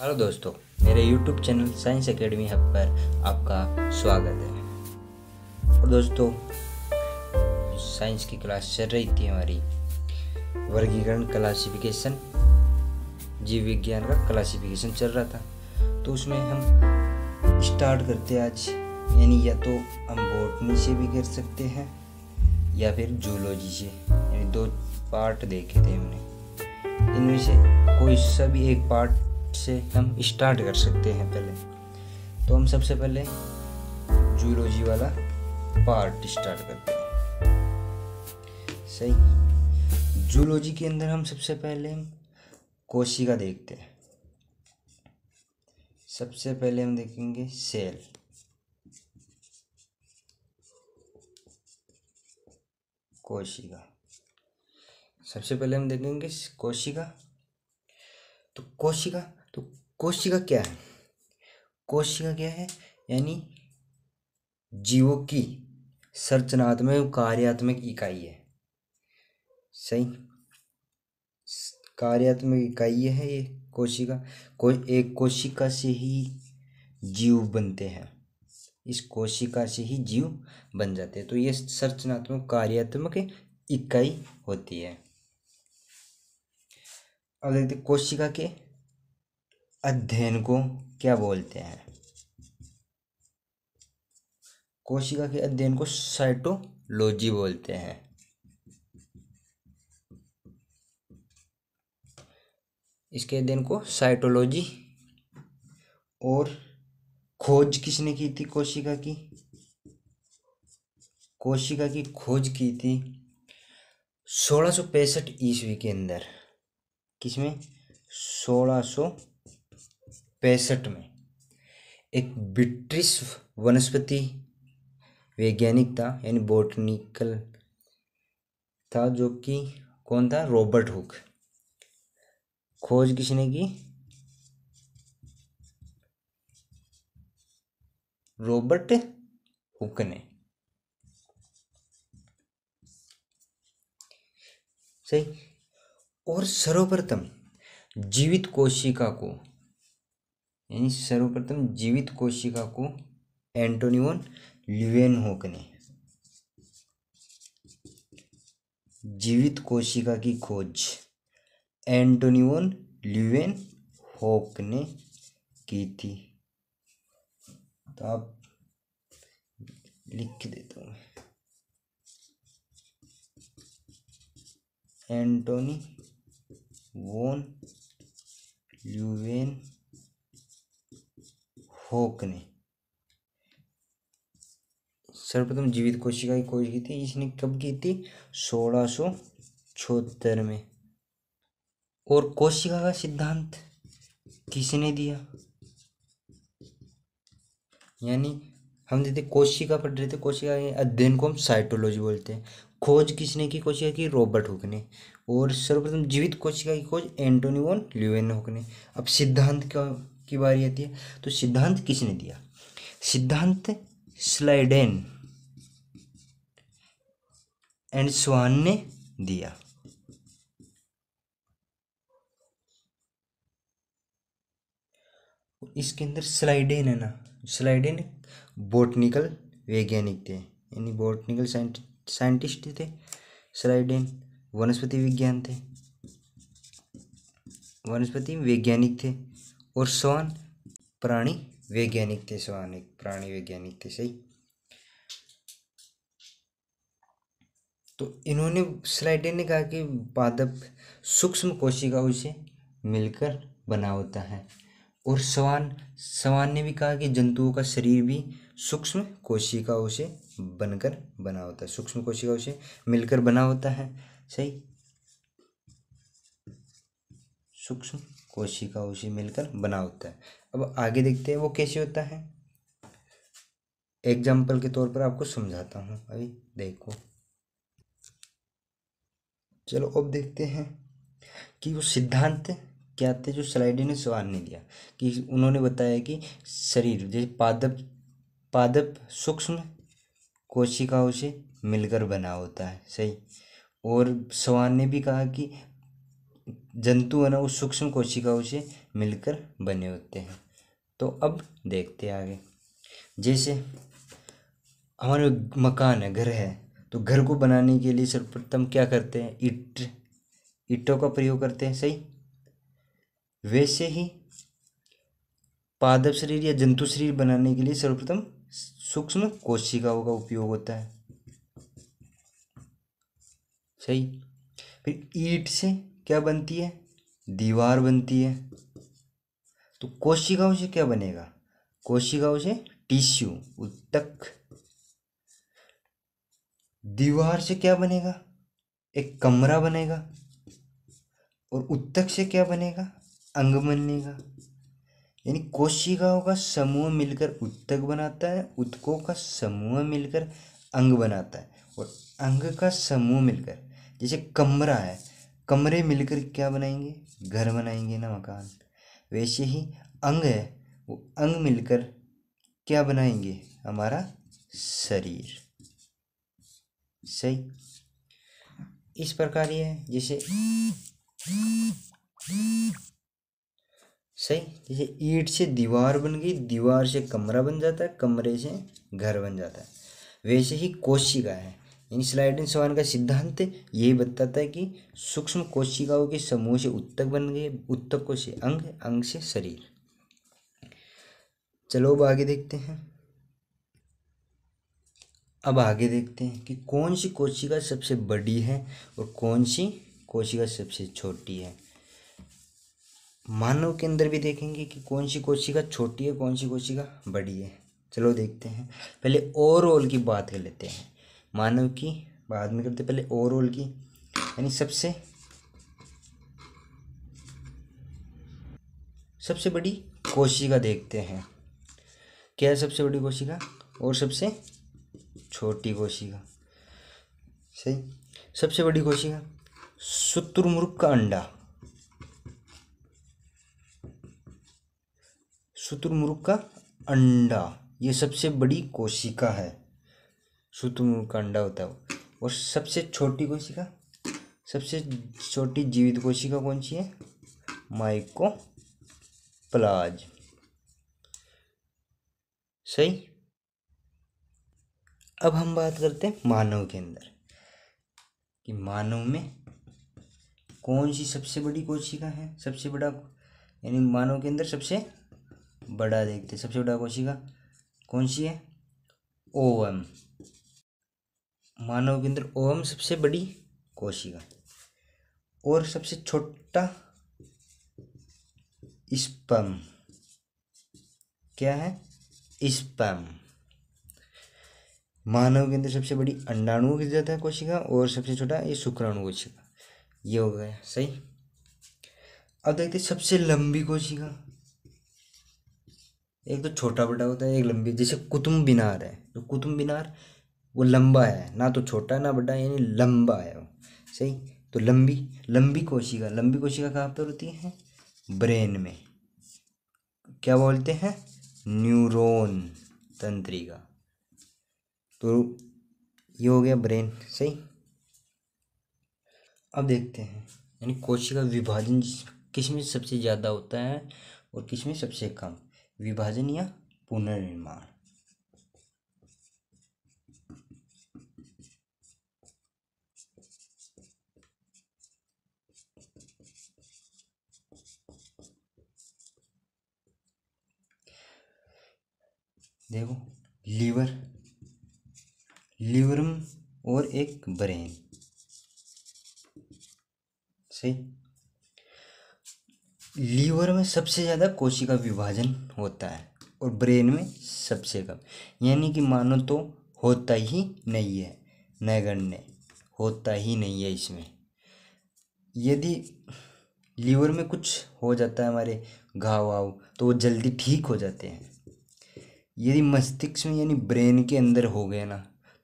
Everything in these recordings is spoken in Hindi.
हेलो दोस्तों मेरे YouTube channel science academy hub पर आपका स्वागत है और दोस्तों साइंस की क्लास चल रही थी हमारी वर्गीकरण क्लासिफिकेशन जीव विज्ञान का क्लासिफिकेशन चल रहा था तो उसमें हम स्टार्ट करते आज यानी या तो हम बोटनी से भी कर सकते हैं या फिर जूलॉजी से यानी दो पार्ट देखे थे हमने इनमें से कोई सा भी एक पार्ट से हम स्टार्ट कर सकते हैं पहले तो हम सबसे पहले जूलॉजी वाला पार्ट स्टार्ट करते हैं सही जूलॉजी के अंदर हम सबसे पहले कोशिका देखते हैं सबसे पहले हम देखेंगे सेल कोशिका सबसे पहले हम देखेंगे कोशिका तो कोशिका तो कोशिका क्या है कोशिका क्या है यानी जीवों की संरचनात्मक कार्यात्मक इकाई है सही कार्यात्मक इकाई है ये कोशिका कोई एक कोशिका से ही जीव बनते हैं इस कोशिका से ही जीव बन जाते हैं तो ये संरचनात्मक कार्यात्मक इकाई होती है अब देखते कोशिका के अध्ययन को क्या बोलते हैं कोशिका के अध्ययन को साइटोलॉजी बोलते हैं इसके अध्ययन को साइटोलॉजी और खोज किसने की थी कोशिका की कोशिका की खोज की थी सोलह सौ पैंसठ ईस्वी के अंदर किसमें सोलह सौ पैंसठ में एक ब्रिटिश वनस्पति वैज्ञानिक था यानी बोटनिकल था जो कि कौन था रॉबर्ट हुक खोज किसने की रॉबर्ट हुक ने सही और सर्वप्रथम जीवित कोशिका को यानी सर्वप्रथम जीवित कोशिका को एंटोनियोन लिवेन होक ने जीवित कोशिका की खोज एंटोनियोन लिवेन होक ने की थी तो आप लिख देता हूँ एंटोनी वोन ल्यूवेन होक ने सर्वप्रथम जीवित कोशिका की खोज की थी इसने कब की थी सोलह सौ छोहत्तर में और कोशिका का सिद्धांत किसने दिया यानी हम देते कोशिका पढ़ रहे थे कोशिका के अध्ययन को हम साइटोलॉजी बोलते हैं खोज किसने की कोशिका की रॉबर्ट हुक ने और सर्वप्रथम जीवित कोशिका की खोज एंटोनी वॉन ल्यूवेन हुक ने अब सिद्धांत क्या की बारी आती है तो सिद्धांत किसने दिया सिद्धांत स्लाइडेन एंड स्वान ने दिया इसके अंदर स्लाइडेन है ना स्लाइडेन बोटनिकल वैज्ञानिक थे यानी बोटनिकल साइंटिस्ट थे स्लाइडेन वनस्पति विज्ञान थे वनस्पति वैज्ञानिक थे ઉર્સવાન પ્રાણી વૈજ્ઞાનિક તે સ્વાનિક પ્રાણી वैज्ञानिक थे सही तो इन्होंने स्लाइडर ने कहा कि पादप सूक्ष्म कोशिकाओं से मिलकर बना होता है और सवान सवान ने भी कहा कि जंतुओं का शरीर भी सूक्ष्म कोशिकाओं से बनकर बना होता है सूक्ष्म कोशिकाओं से मिलकर बना होता है सही सूक्ष्म कोशिका उसी मिलकर बना होता है अब आगे देखते हैं वो कैसे होता है एग्जाम्पल के तौर पर आपको समझाता हूँ अभी देखो चलो अब देखते हैं कि वो सिद्धांत क्या थे जो स्लाइडी ने सवाल नहीं दिया कि उन्होंने बताया कि शरीर जैसे पादप पादप सूक्ष्म कोशिकाओं से मिलकर बना होता है सही और सवान ने भी कहा कि जंतु है ना उस सूक्ष्म कोशिकाओं से मिलकर बने होते हैं तो अब देखते हैं आगे जैसे हमारे मकान है घर है तो घर को बनाने के लिए सर्वप्रथम क्या करते हैं ईट इट, ईटों का प्रयोग करते हैं सही वैसे ही पादप शरीर या जंतु शरीर बनाने के लिए सर्वप्रथम सूक्ष्म कोशिकाओं का उपयोग होता है सही फिर ईट से क्या बनती है दीवार बनती है तो कोशिकाओं से क्या बनेगा कोशिकाओं से टिश्यू उत्तक दीवार से क्या बनेगा एक कमरा बनेगा और उत्तक से क्या बनेगा अंग बनेगा यानी कोशिकाओं का समूह मिलकर उत्तक बनाता है उत्कों का समूह मिलकर अंग बनाता है और अंग का समूह मिलकर जैसे कमरा है कमरे मिलकर क्या बनाएंगे घर बनाएंगे ना मकान वैसे ही अंग है वो अंग मिलकर क्या बनाएंगे हमारा शरीर सही इस प्रकार ये है जैसे सही जैसे ईट से दीवार बन गई दीवार से कमरा बन जाता है कमरे से घर बन जाता है वैसे ही कोशिका है स्लाइडिंग समान का सिद्धांत यही बताता है कि सूक्ष्म कोशिकाओं के समूह से उत्तक बन गए उत्तकों से अंग अंग से शरीर चलो अब आगे देखते हैं अब आगे देखते हैं कि कौन सी कोशिका सबसे बड़ी है और कौन सी कोशिका सबसे छोटी है मानव के अंदर भी देखेंगे कि कौन सी कोशिका छोटी है कौन सी कोशिका बड़ी है चलो देखते हैं पहले ओवरऑल की बात कर लेते हैं मानव की बाद में करते पहले ओवरऑल की यानी सबसे सबसे बड़ी कोशिका देखते हैं क्या है सबसे बड़ी कोशिका और सबसे छोटी कोशिका सही सबसे बड़ी कोशिका शुतुर्मुर्ग का अंडा शत्रुमुर्ख का अंडा ये सबसे बड़ी कोशिका है शुतुरमुर्ग का अंडा होता है और सबसे छोटी कोशिका सबसे छोटी जीवित कोशिका कौन सी है माइको प्लाज सही अब हम बात करते हैं मानव के अंदर कि मानव में कौन सी सबसे बड़ी कोशिका है सबसे बड़ा यानी मानव के अंदर सबसे बड़ा देखते सबसे बड़ा कोशिका कौन सी है ओ एम मानव के अंदर ओम सबसे बड़ी कोशिका और सबसे छोटा स्पम क्या है स्पम मानव के अंदर सबसे बड़ी अंडाणु की जाता है कोशिका और सबसे छोटा ये शुक्राणु कोशिका ये हो गया सही अब देखते सबसे लंबी कोशिका एक तो छोटा बड़ा होता है एक लंबी जैसे कुतुब मीनार है तो कुतुब मीनार वो लंबा है ना तो छोटा ना बड़ा यानी लंबा है वो सही तो लंबी लंबी कोशिका लंबी कोशिका कहाँ पर होती है ब्रेन में क्या बोलते हैं न्यूरोन तंत्रिका तो ये हो गया ब्रेन सही अब देखते हैं यानी कोशिका विभाजन किस में सबसे ज़्यादा होता है और किस में सबसे कम विभाजन या पुनर्निर्माण देखो लीवर लीवरम और एक ब्रेन सही लीवर में सबसे ज़्यादा कोशिका विभाजन होता है और ब्रेन में सबसे कम यानी कि मानो तो होता ही नहीं है नगण्य होता ही नहीं है इसमें यदि लीवर में कुछ हो जाता है हमारे घाव वाव तो वो जल्दी ठीक हो जाते हैं यदि मस्तिष्क में यानी ब्रेन के अंदर हो गया ना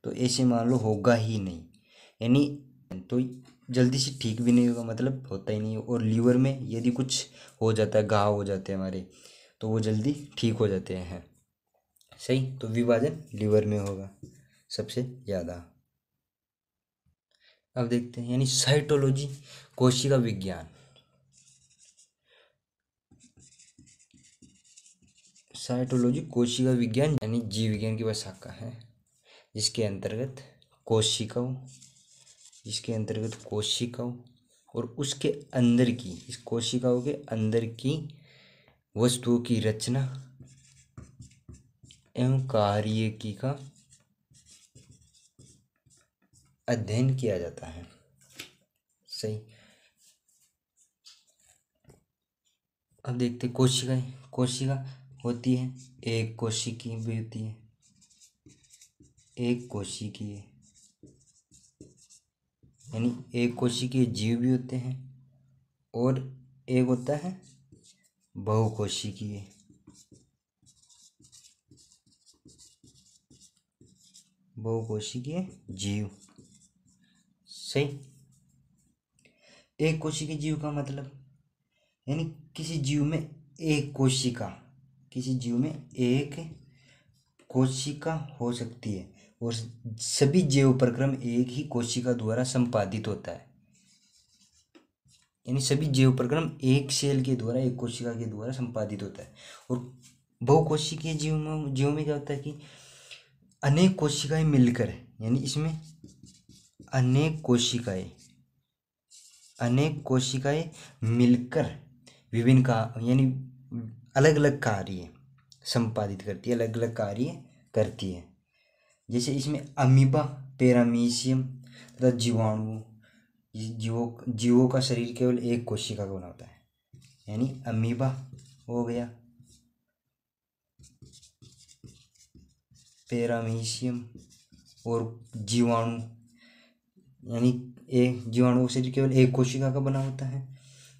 तो ऐसे मान लो होगा ही नहीं यानी तो जल्दी से ठीक भी नहीं होगा मतलब होता ही नहीं और लीवर में यदि कुछ हो जाता है घाव हो जाते हैं हमारे तो वो जल्दी ठीक हो जाते हैं सही तो विभाजन लीवर में होगा सबसे ज़्यादा अब देखते हैं यानी साइटोलॉजी कोशिका विज्ञान साइटोलॉजी कोशिका विज्ञान यानी जीव विज्ञान की वह शाखा है जिसके अंतर्गत कोशिकाओं जिसके अंतर्गत कोशिकाओं और उसके अंदर की इस कोशिकाओं के अंदर की वस्तुओं की रचना एवं कार्य की का अध्ययन किया जाता है सही अब देखते कोशिकाएं कोशिका होती है एक कोशिकी भी होती है एक कोशिकीय यानी एक कोशिकीय जीव भी होते हैं और एक होता है बहुकोशिकीय बहुकोशिकीय जीव सही एक कोशिकीय जीव का मतलब यानी किसी जीव में एक कोशिका किसी जीव में एक कोशिका हो सकती है और सभी जैव प्रक्रम एक ही कोशिका द्वारा संपादित होता है यानी सभी जैव प्रक्रम एक सेल के द्वारा एक कोशिका के द्वारा संपादित होता है और बहुकोशिकीय जीव में जीव में क्या होता है कि अनेक कोशिकाएं मिलकर यानी इसमें अनेक कोशिकाएं अनेक कोशिकाएं मिलकर विभिन्न का यानी अलग अलग कार्य संपादित करती है अलग अलग कार्य करती है जैसे इसमें अमीबा पेरामीशियम तथा जीवाणु जीवों जीवों का शरीर केवल एक कोशिका का बना होता है यानी अमीबा हो गया पेरामीशियम और जीवाणु यानी एक जीवाणु का शरीर केवल एक कोशिका का बना होता है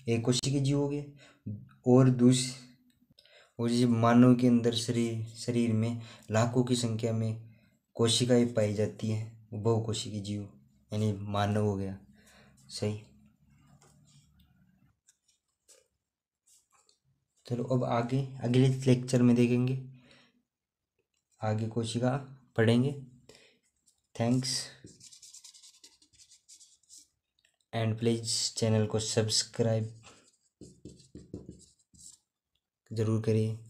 एक कोशिका जीव हो गया और दूसरे और ये मानव के अंदर शरीर शरीर में लाखों की संख्या में कोशिकाएं पाई जाती हैं बहुकोशिकीय जीव यानी मानव हो गया सही चलो अब आगे अगले लेक्चर में देखेंगे आगे कोशिका पढ़ेंगे थैंक्स एंड प्लीज़ चैनल को सब्सक्राइब ज़रूर करें